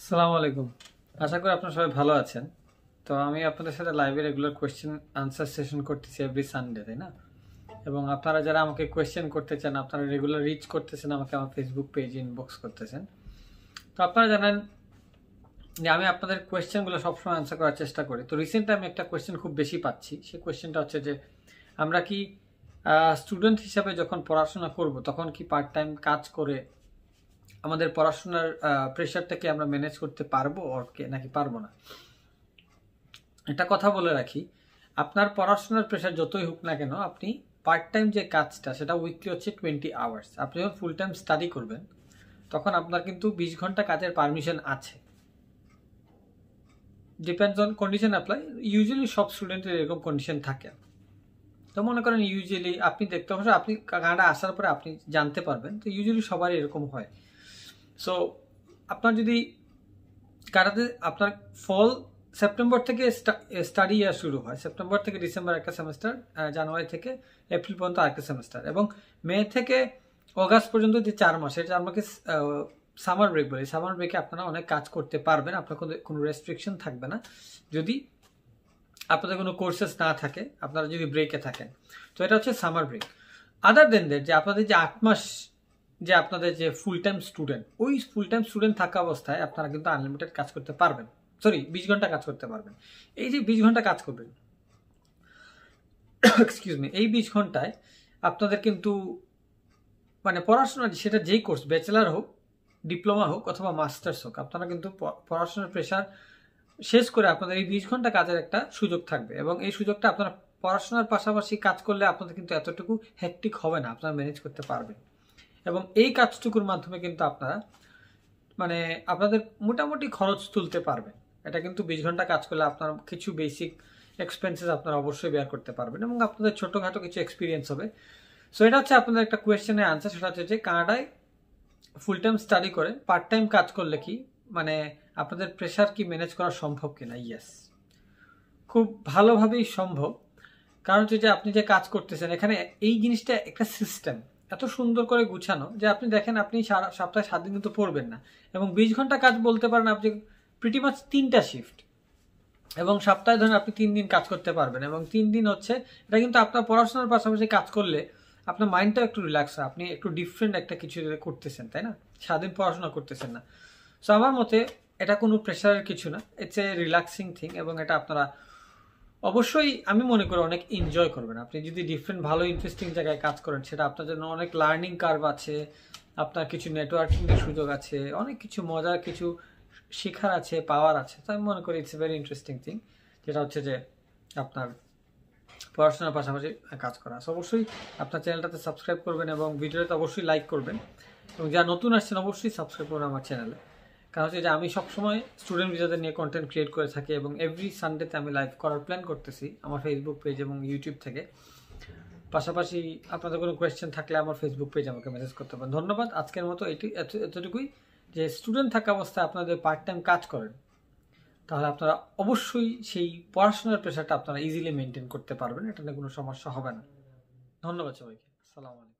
আসসালামু আলাইকুম আশা করি আপনারা সবাই ভালো আছেন তো আমি আপনাদের সাথে লাইভে রেগুলার কোয়েশ্চেন আনসার সেশন করতেছি এভরি সানডে তাই না এবং আপনারা যারা আমাকে কোয়েশ্চেন করতে চান আপনারা রেগুলার রিচ করতেছেন আমাকে আমার ফেসবুক পেজ ইনবক্স করতেছেন তো আপনারা জানেন যে আমি আপনাদের কোয়েশ্চেনগুলো সবসময় আনসার করার চেষ্টা করি তো রিসেন্টলি আমি একটা কোয়েশ্চেন খুব বেশি পাচ্ছি সেই কোয়েশ্চেনটা হচ্ছে যে আমরা কি স্টুডেন্ট হিসাবে যখন পড়াশোনা করব তখন কি পার্ট টাইম কাজ করে আমাদের পড়াশোনার প্রেশারটাকে আমরা ম্যানেজ করতে পারবো নাকি পারবো না এটা কথা বলে রাখি আপনার পড়াশোনার প্রেশার যতই হোক না কেন আপনি পার্ট টাইম যে কাজটা সেটা উইকলি হচ্ছে টোয়েন্টি আওয়ার্স আপনি যখন ফুল টাইম স্টাডি করবেন তখন আপনার কিন্তু বিশ ঘন্টা কাজের পারমিশন আছে depends on condition apply usually সব স্টুডেন্টের এরকম কন্ডিশন থাকে তো মনে করেন ইউজুয়ালি আপনি দেখতে পাচ্ছেন আপনি কানাডা আসার পরে আপনি জানতে পারবেন তো ইউজুয়ালি সবারই এরকম হয় সো আপনার যদি কারাতে আপনার ফল সেপ্টেম্বর থেকে স্টাডি ইয়ার শুরু হয় সেপ্টেম্বর থেকে ডিসেম্বর একটা সেমিস্টার জানুয়ারি থেকে এপ্রিল পর্যন্ত আরেকটা সেমিস্টার এবং মে থেকে অগাস্ট পর্যন্ত যে চার মাস এটা আমাকে সামার ব্রেক বলি সামার ব্রেকে আপনারা অনেক কাজ করতে পারবেন আপনার কোনো কোনো রেস্ট্রিকশন থাকবে না যদি আপনাদের কোনো কোর্সেস না থাকে আপনারা যদি ব্রেকে থাকেন তো এটা হচ্ছে summer break other than that যে আপনাদের যে আট মাস যে আপনাদের যে ফুল টাইম স্টুডেন্ট ওই ফুল টাইম স্টুডেন্ট থাকা অবস্থায় আপনারা কিন্তু আনলিমিটেড কাজ করতে পারবেন সরি বিশ ঘন্টা কাজ করতে পারবেন এই যে বিশ ঘন্টা কাজ করবেন এক্সকিউজ মি এই বিশ ঘন্টায় আপনাদের কিন্তু মানে পড়াশোনা সেটা যেই কোর্স ব্যাচেলার হোক ডিপ্লোমা হোক অথবা মাস্টার্স হোক আপনারা কিন্তু পড়াশোনার প্রেশার শেষ করে আপনাদের এই বিশ ঘন্টা কাজের একটা সুযোগ থাকবে এবং এই সুযোগটা আপনারা পড়াশোনার পাশাপাশি কাজ করলে আপনাদের কিন্তু এতটুকু হ্যাকটিক হবে না আপনারা ম্যানেজ করতে পারবেন এবং এই কাজটুকুর মাধ্যমে কিন্তু আপনারা মানে আপনাদের মোটামুটি খরচ তুলতে পারবেন এটা কিন্তু বিশ ঘন্টা কাজ করলে আপনার কিছু বেসিক এক্সপেন্সেস আপনারা অবশ্যই বেয়ার করতে পারবেন এবং আপনাদের ছোটোখাটো কিছু এক্সপিরিয়েন্স হবে সো এটা হচ্ছে আপনাদের একটা কোয়েশ্চেনের আনসার সেটা হচ্ছে যে কানাডায় ফুল টাইম স্টাডি করে পার্ট টাইম কাজ করলে কি মানে আপনাদের প্রেশার কি ম্যানেজ করা সম্ভব কিনা ইয়েস খুব ভালোভাবেই সম্ভব কারণ হচ্ছে যে আপনি যে কাজ করতেছেন এখানে এই জিনিসটা একটা সিস্টেম এত সুন্দর করে গুছানো যে আপনি দেখেন আপনি সারা সপ্তাহে সাত দিন কিন্তু পড়বেন না এবং বিশ ঘন্টা কাজ বলতে পারেন আপনি প্রিটি মাছ তিনটা শিফট এবং সপ্তাহে ধরেন আপনি তিন দিন কাজ করতে পারবেন এবং তিন দিন হচ্ছে এটা কিন্তু আপনার পড়াশোনার পাশাপাশি কাজ করলে আপনার মাইন্ডটা একটু রিল্যাক্স হয় আপনি একটু ডিফারেন্ট একটা কিছু করতেছেন তাই না সারাদিন পড়াশোনা করতেছেন না সো আমার মতে এটা কোনো প্রেশারের কিছু না ইটস এ রিল্যাক্সিং থিং এবং এটা আপনারা অবশ্যই আমি মনে করি অনেক এনজয় করবেন আপনি যদি ডিফারেন্ট ভালো ইন্টারেস্টিং জায়গায় কাজ করেন সেটা আপনার জন্য অনেক লার্নিং কার্ভ আছে আপনার কিছু নেটওয়ার্কিংয়ের সুযোগ আছে অনেক কিছু মজার কিছু শেখার আছে পাওয়ার আছে তো আমি মনে করি ইটস ভেরি ইন্টারেস্টিং থিং যেটা হচ্ছে যে আপনার পড়াশোনার পাশাপাশি কাজ করা অবশ্যই আপনার চ্যানেলটাতে সাবস্ক্রাইব করবেন এবং ভিডিওটাতে অবশ্যই লাইক করবেন এবং যারা নতুন আসছেন অবশ্যই সাবস্ক্রাইব করুন আমার চ্যানেলে কারণ হচ্ছে যে আমি সবসময় স্টুডেন্ট ভিসাদের নিয়ে কন্টেন্ট ক্রিয়েট করে থাকি এবং এভরি সানডেতে আমি লাইভ করার প্ল্যান করতেছি আমার ফেসবুক পেজ এবং ইউটিউব থেকে পাশাপাশি আপনাদের কোনো কোয়েশ্চেন থাকলে আমার ফেসবুক পেজ আমাকে মেসেজ করতে পারেন ধন্যবাদ আজকের মতো এটি এতটুকুই যে স্টুডেন্ট থাকা অবস্থায় আপনাদের পার্ট টাইম কাজ করেন তাহলে আপনারা অবশ্যই সেই পড়াশোনার প্রেশারটা আপনারা ইজিলি মেনটেন করতে পারবেন এটা নিয়ে কোনো সমস্যা হবে না ধন্যবাদ সবাইকে আসসালামু আলাইকুম